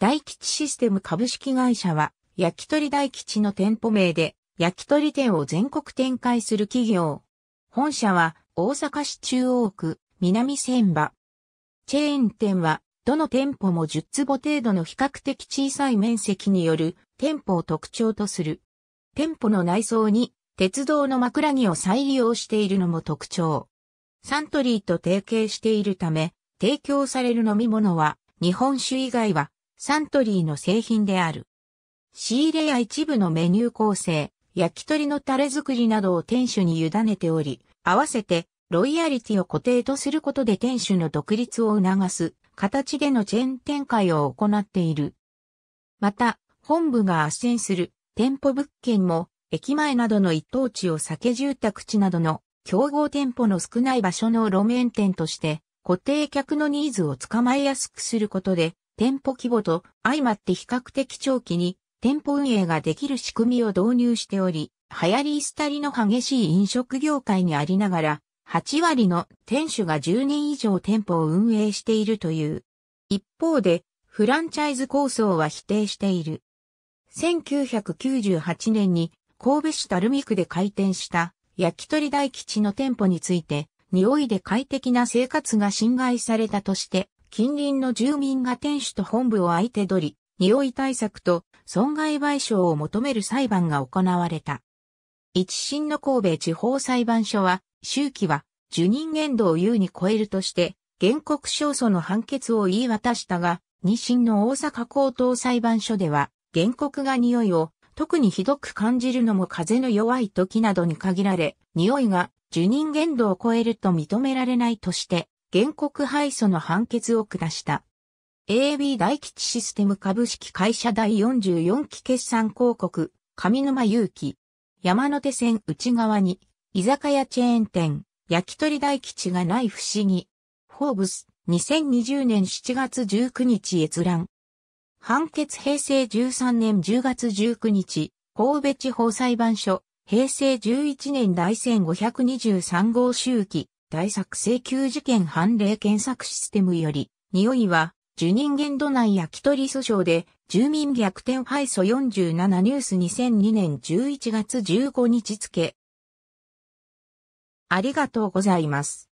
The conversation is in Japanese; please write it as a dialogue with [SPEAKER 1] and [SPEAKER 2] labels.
[SPEAKER 1] 大吉システム株式会社は、焼き鳥大吉の店舗名で、焼き鳥店を全国展開する企業。本社は、大阪市中央区、南千葉。チェーン店は、どの店舗も10坪程度の比較的小さい面積による店舗を特徴とする。店舗の内装に、鉄道の枕木を再利用しているのも特徴。サントリーと提携しているため、提供される飲み物は、日本酒以外はサントリーの製品である。仕入れや一部のメニュー構成、焼き鳥のタレ作りなどを店主に委ねており、合わせてロイヤリティを固定とすることで店主の独立を促す形でのチェーン展開を行っている。また、本部が斡旋する店舗物件も、駅前などの一等地を避け住宅地などの競合店舗の少ない場所の路面店として、固定客のニーズを捕まえやすくすることで、店舗規模と相まって比較的長期に店舗運営ができる仕組みを導入しており、流行りたりの激しい飲食業界にありながら、8割の店主が10年以上店舗を運営しているという。一方で、フランチャイズ構想は否定している。1998年に神戸市垂水区で開店した焼き鳥大吉の店舗について、匂いで快適な生活が侵害されたとして、近隣の住民が店主と本部を相手取り、匂い対策と損害賠償を求める裁判が行われた。一審の神戸地方裁判所は、周期は受任限度を優に超えるとして、原告勝訴の判決を言い渡したが、二審の大阪高等裁判所では、原告が匂いを特にひどく感じるのも風の弱い時などに限られ、匂いが受任限度を超えると認められないとして、原告敗訴の判決を下した。AB 大吉システム株式会社第44期決算広告、上沼祐希。山手線内側に、居酒屋チェーン店、焼き鳥大吉がない不思議。フォーブス、2020年7月19日閲覧。判決平成13年10月19日、神戸地方裁判所、平成11年第1523号周期、大作請求事件判例検索システムより、匂いは、受人限度内焼き鳥訴訟で、住民逆転敗訴47ニュース2002年11月15日付。ありがとうございます。